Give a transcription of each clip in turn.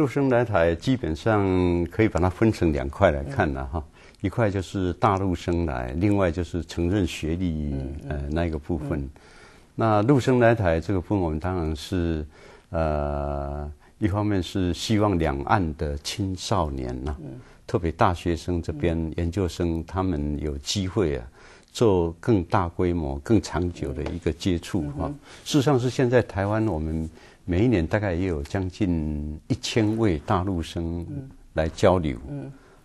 陆生来台基本上可以把它分成两块来看了哈，一块就是大陆生来，另外就是承认学历呃那一个部分。那陆生来台这个部分我们当然是，呃，一方面是希望两岸的青少年呐。特别大学生这边，研究生他们有机会啊，做更大规模、更长久的一个接触哈。事实上是现在台湾我们每一年大概也有将近一千位大陆生来交流，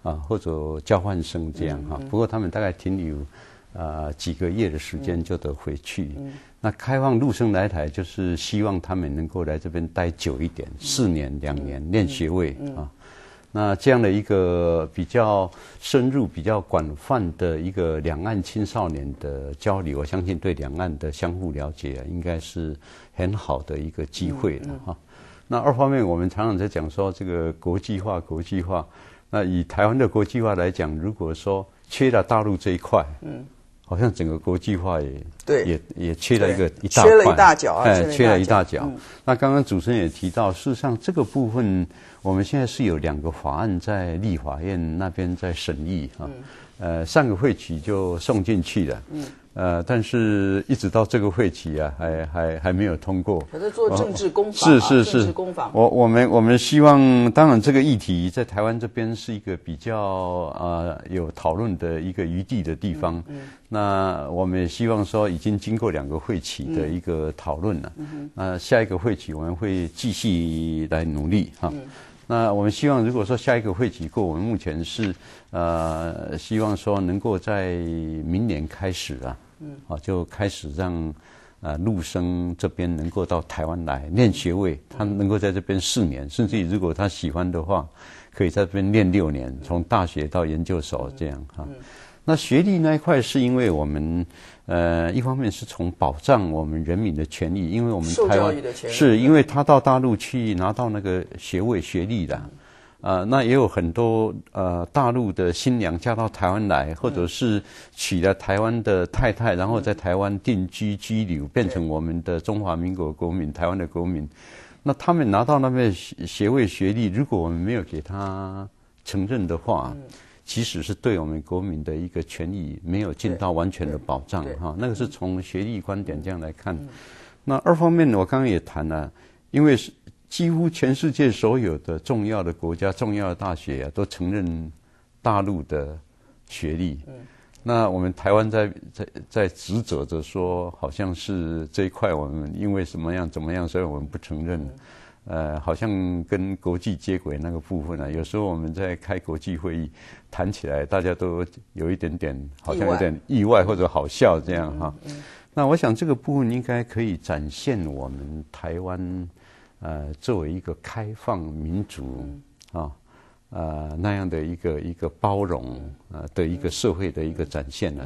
啊或者交换生这样哈。不过他们大概停留啊几个月的时间就得回去。那开放陆生来台，就是希望他们能够来这边待久一点，四年、两年练学位啊。那这样的一个比较深入、比较广泛的一个两岸青少年的交流，我相信对两岸的相互了解应该是很好的一个机会了哈。那二方面，我们常常在讲说这个国际化、国际化。那以台湾的国际化来讲，如果说缺了大陆这一块，嗯，好像整个国际化也。对，也也缺了一个一大缺了一大角啊，缺了一大角。那刚刚主持人也提到，事实上这个部分我们现在是有两个法案在立法院那边在审议啊。呃，上个会期就送进去了，呃，但是一直到这个会期啊，还还还没有通过。还在做政治工坊，是是是政治工我我们我们希望，当然这个议题在台湾这边是一个比较啊有讨论的一个余地的地方。那我们也希望说。已经经过两个会期的一个讨论了，嗯那下一个会期我们会继续来努力哈。那我们希望，如果说下一个会期过，我们目前是呃，希望说能够在明年开始啊，嗯，啊就开始让啊陆生这边能够到台湾来念学位，他能够在这边四年，甚至于如果他喜欢的话，可以在这边练六年，从大学到研究所这样哈。那学历那一块，是因为我们，呃，一方面是从保障我们人民的权益，因为我们台湾，是因为他到大陆去拿到那个学位学历的，啊，那也有很多呃大陆的新娘嫁到台湾来，或者是娶了台湾的太太，然后在台湾定居居留，变成我们的中华民国国民、台湾的国民。那他们拿到那边学位学历，如果我们没有给他承认的话。即使是对我们国民的一个权益没有尽到完全的保障哈，那个是从学历观点这样来看。那二方面，我刚刚也谈了，因为几乎全世界所有的重要的国家、重要的大学啊，都承认大陆的学历。那我们台湾在在在指责着说，好像是这一块我们因为什么样怎么样，所以我们不承认。呃，好像跟国际接轨那个部分呢，有时候我们在开国际会议谈起来，大家都有一点点好像有点意外或者好笑这样哈。那我想这个部分应该可以展现我们台湾呃作为一个开放民族啊呃那样的一个一个包容呃的一个社会的一个展现呢。